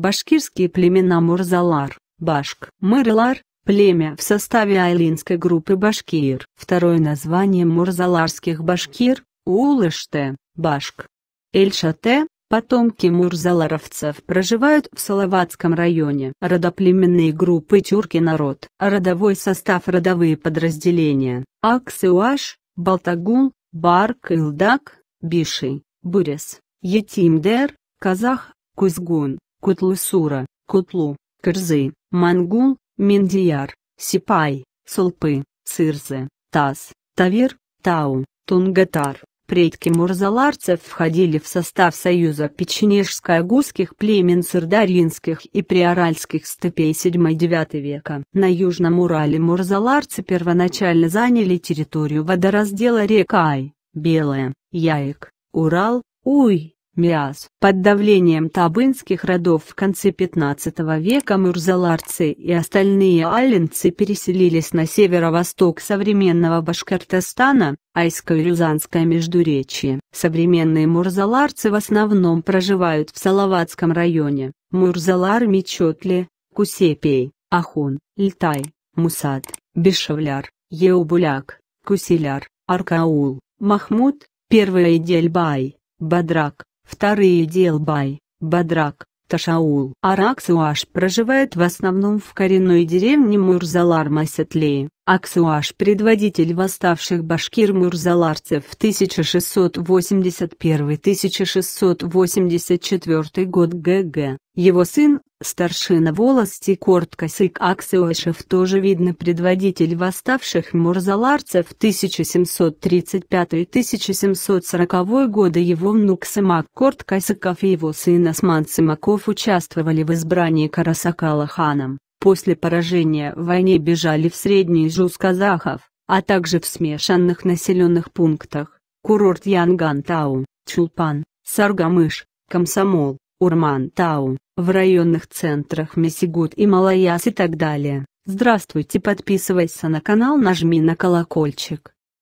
Башкирские племена Мурзалар, Башк, Мырлар, племя в составе айлинской группы Башкир. Второе название мурзаларских башкир – Улыште, Башк. Эльшате, потомки мурзаларовцев, проживают в Салаватском районе. Родоплеменные группы тюрки народ. Родовой состав родовые подразделения. Аксуаш, Балтагул, Барк Илдак, Биши, Бурес, Етимдер, Казах, Кузгун. Кутлусура, Кутлу, Кырзы, Мангул, Миндияр, Сипай, Сулпы, Сырзы, Таз, Тавир, Тау, Тунгатар. Предки мурзаларцев входили в состав союза печенежско-агузских племен сырдаринских и приоральских степей 7-9 века. На Южном Урале мурзаларцы первоначально заняли территорию водораздела рек Ай, Белая, Яек, Урал, Уй, Миас. Под давлением табынских родов в конце 15 века мурзаларцы и остальные алленцы переселились на северо-восток современного Башкортостана, Айско-Рюзанское междуречье. Современные мурзаларцы в основном проживают в Салаватском районе, Мурзалар Мечетли, Кусепей, Ахун, Льтай, Мусад, Бешевляр, Еубуляк, Кусиляр, Аркаул, Махмуд, Первая Дельбай, Бадрак, Вторые Делбай, Бадрак, Ташаул. Араксуаш проживает в основном в коренной деревне Мурзалар-Масятлеи. Аксуаш – предводитель восставших башкир-мурзаларцев в 1681-1684 год ГГ. Его сын Старшина волости Корткосик Аксиошев тоже видно предводитель восставших мурзаларцев 1735-1740 года его внук Сымак Корткосиков и его сын Осман Сымаков участвовали в избрании Карасакала ханом, после поражения в войне бежали в Средний Жуз казахов, а также в смешанных населенных пунктах, курорт Янгантау, Чулпан, Саргамыш, Комсомол, Урмантау, в районных центрах Месигут и Малаяс и так далее. Здравствуйте подписывайся на канал нажми на колокольчик.